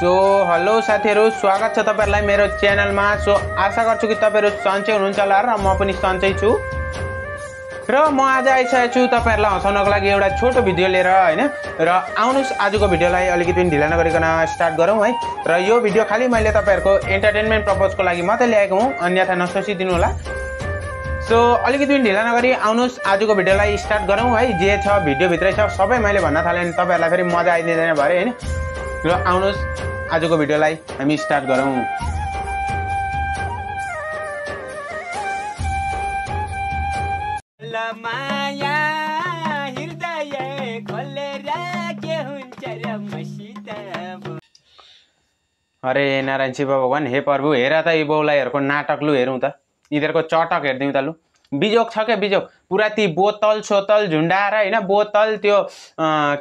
so hello साथीहरू स्वागत छ तपाईँहरूलाई मेरो च्यानलमा सो आशा गर्छु कि तपाईँहरू सन्चै हुनुहुन्छ होला र म पनि सन्चै छु र म आज आइसकेको छु तपाईँहरूलाई हँसाउनको लागि एउटा छोटो भिडियो लिएर होइन र आउनुहोस् आजको भिडियोलाई अलिकति पनि ढिला नगरिकन स्टार्ट गरौँ है र यो भिडियो खालि मैले तपाईँहरूको इन्टरटेनमेन्ट प्रपोजको लागि मात्रै ल्याएको हुँ अन्यथा नसोचिदिनु होला सो अलिकति पनि ढिला नगरी आउनुहोस् आजको भिडियोलाई स्टार्ट गरौँ है जे छ भिडियोभित्रै छ सबै मैले भन्न थालेँ तपाईँहरूलाई फेरि मजा आइदिँदैन भरे होइन र आउनुहोस् आजको भिडियोलाई हामी स्टार्ट गरौँ अरे नारायण शिव भगवान् हे प्रभु हेर त यी बाउलाईहरूको नाटक लु हेरौँ त यिनीहरूको चटक हेरिदिउँ त लु बिजोग छ क्या बिजोग पुरा ती बोतल सोतल झुन्डाएर होइन बोतल त्यो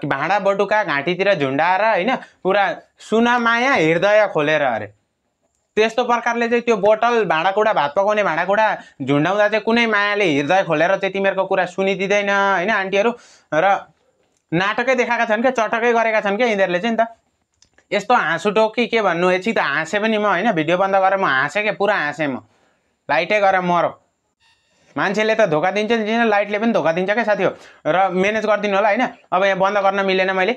भाँडा बटुका घाँटीतिर झुन्डाएर होइन पुरा सुनामाया हृदय खोलेर अरे त्यस्तो प्रकारले चाहिँ त्यो बोतल भाँडाकुँडा भात पकाउने भाँडाकुँडा झुन्डाउँदा चाहिँ कुनै मायाले हृदय खोलेर चाहिँ तिमीहरूको कुरा सुनिदिँदैन होइन आन्टीहरू र नाटकै देखाएका छन् क्या चटकै गरेका छन् क्या यिनीहरूले चाहिँ नि त यस्तो हाँसुटो कि के भन्नु एकछि त हाँसेँ पनि म होइन भिडियो बन्द गरेर म हाँसेँ क्या पुरा हाँसेँ म लाइटै गरेर मरौँ मान्छेले त धोका दिन्छ नि दिन्छ लाइटले पनि धोका दिन्छ क्या साथी हो र म्यानेज गरिदिनु होला होइन अब यहाँ बन्द गर्न मिलेन मैले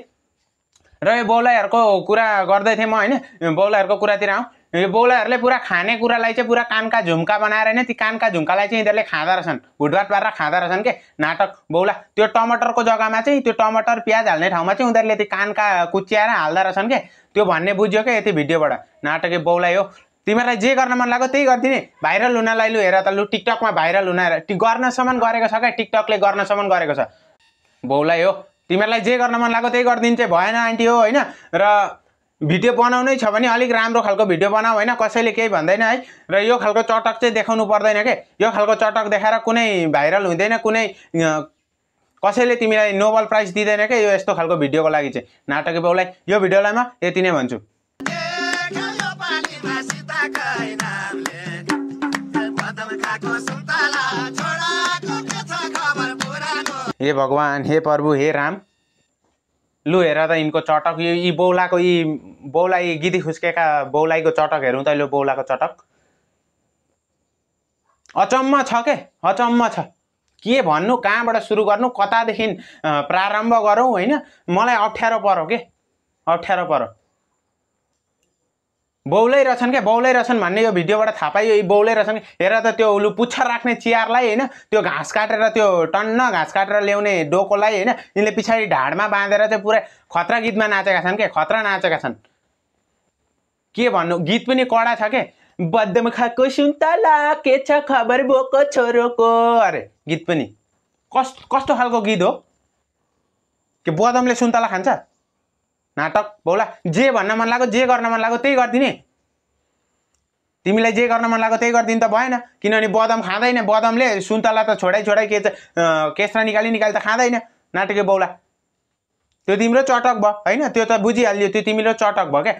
र यो बौलाइहरूको कुरा गर्दै थिएँ म होइन बौलाहरूको कुरातिर आउँ यो बौलाहरूले पुरा खाने कुरालाई चाहिँ पुरा कानका झुम्का बनाएर होइन ती कानका झुम्कालाई चाहिँ यिनीहरूले खाँदो रहेछन् हुटभाट पारेर खाँदो रहेछन् के नाटक बौला त्यो टमाटरको जग्गामा चाहिँ त्यो टमाटर प्याज हाल्ने ठाउँमा चाहिँ उनीहरूले ती कानका कुच्याएर हाल्दो रहेछन् के त्यो भन्ने बुझ्यो क्या यति भिडियोबाट नाटक बौलाइ यो तिमीहरूलाई जे गर्न मन लाग्यो त्यही गरिदिने भाइरल हुनलाई लु हेर त लु टिकटकमा भाइरल हुन हेर गर्नसम्म गरेको छ क्या टिकटकले गर्नसम्म गरेको छ बाउलाई हो तिमीहरूलाई जे गर्न मन लाग्यो त्यही गरिदिनु चाहिँ भएन आन्टी हो होइन र भिडियो बनाउनै छ भने अलिक राम्रो खालको भिडियो बनाऊ होइन कसैले केही भन्दैन है र यो खालको चटक चाहिँ देखाउनु पर्दैन के यो खालको चटक देखाएर कुनै भाइरल हुँदैन कुनै कसैले तिमीलाई नोबल प्राइज दिँदैन क्या यो यस्तो खालको भिडियोको लागि चाहिँ नाटकी बाउलाई यो भिडियोलाई म यति नै भन्छु हे भगवान् हे प्रभु हे राम लु हेर त यिनको चटक यो यी बौलाको यी बौला यी गिदी खुस्केका बौलाइको चटक हेरौँ त यो बौलाको चटक अचम्म छ के अचम्म छ के भन्नु कहाँबाट सुरु गर्नु कतादेखि प्रारम्भ गरौँ होइन मलाई अप्ठ्यारो परौ के अप्ठ्यारो परौ बौलै रहेछन् क्या बौलै रहेछन् भन्ने यो भिडियोबाट थाहा पायो यी बौलै रहेछन् हेर त त्यो उसले पुच्छर राख्ने चियारलाई होइन त्यो घाँस काटेर त्यो टन्न घाँस काटेर ल्याउने डोकोलाई होइन यिनले पछाडि ढाडमा बाँधेर चाहिँ पुरै खतरा गीतमा नाचेका छन् क्या खतरा नाचेका छन् के भन्नु गीत पनि कडा छ के बदम खाएको सुन्तला के छ खबर बोको छोरोको अरे गीत पनि कस् कस्तो खालको गीत हो के बदमले सुन्तला खान्छ नाटक बोला जे भन्न मन लाग्यो जे गर्न मन लाग्यो त्यही गरिदिने तिमीलाई जे गर्न मन लाग्यो त्यही गरिदिनु त भएन किनभने बदम खाँदैन बदमले सुन्तला त छोडाइ छोडाइ के केस्रा निकाली निकाली त खाँदैन नाटकीय बौला त्यो तिम्रो चटक भयो होइन त्यो त बुझिहालियो त्यो तिम्रो चटक भयो क्या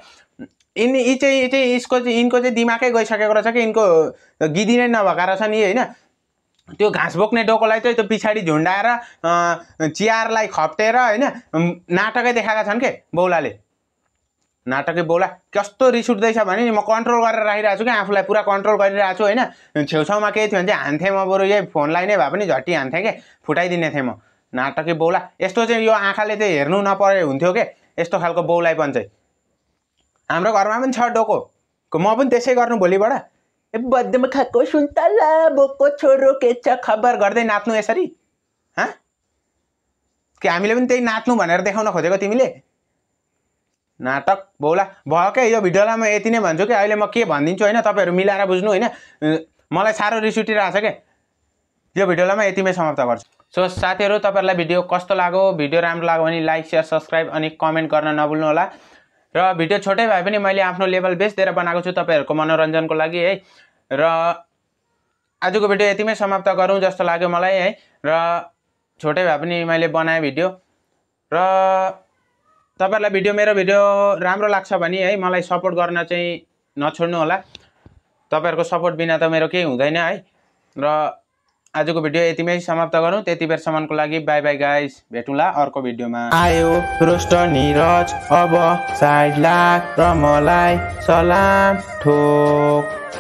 यिन यी चाहिँ यी चाहिँ यसको चाहिँ यिनको चाहिँ दिमागै गइसकेको रहेछ कि यिनको गिदी नै नभएको रहेछ नि होइन त्यो घाँस बोक्ने डोकोलाई चाहिँ त्यो पछाडि झुन्डाएर चियारलाई खप्टेर होइन नाटकै देखाएका छन् के बौलाले नाटकै बौला कस्तो रिस उठ्दैछ भने नि म कन्ट्रोल गरेर राखिरहेको छु कि आफूलाई पुरा कन्ट्रोल गरिरहेको छु होइन छेउछाउमा केही थियो भने चाहिँ हान्थेँ म बरु यही फोनलाई नै भए पनि झट्टी हान्थेँ कि फुटाइदिने थिएँ म नाटकै बौला यस्तो चाहिँ यो आँखाले चाहिँ हेर्नु नपरे हुन्थ्यो कि यस्तो खालको बौलाइपन चाहिँ हाम्रो घरमा पनि छ डोको म पनि त्यसै गर्नु भोलिबाट बर्थडेमा खाएको सुन्तला बोको छोरो के खबर गर्दै नाच्नु यसरी हँ के हामीले पनि त्यही नाच्नु भनेर देखाउन खोजेको तिमीले नाटक बौला भयो यो भिडियोलाई म यति नै भन्छु कि अहिले म के भनिदिन्छु होइन तपाईँहरू मिलाएर बुझ्नु होइन मलाई साह्रो रिस उठिरहेको छ क्या यो भिडियोलाई म यतिमै समाप्त गर्छु सो साथीहरू तपाईँहरूलाई भिडियो कस्तो लाग्यो भिडियो राम्रो लाग्यो भने लाइक सेयर सब्सक्राइब अनि कमेन्ट गर्न नभुल्नु होला र भिडियो छोटै भए पनि मैले आफ्नो लेभल बेस दिएर बनाएको छु तपाईँहरूको मनोरञ्जनको लागि है र आजको भिडियो यतिमै समाप्त गरौँ जस्तो लाग्यो मलाई है र छोटै भए पनि मैले बनाएँ भिडियो र तपाईँहरूलाई भिडियो मेरो भिडियो राम्रो लाग्छ भने है मलाई सपोर्ट गर्न चाहिँ नछोड्नु होला तपाईँहरूको सपोर्ट बिना त मेरो केही हुँदैन है र आजको भिडियो यतिमै समाप्त गरौँ त्यति बेरसम्मको लागि बाई बाई गाइस भेटौँला अर्को भिडियोमा आयो रोस्ट निरज अब साइड लाग र मलाई सलाम ठोक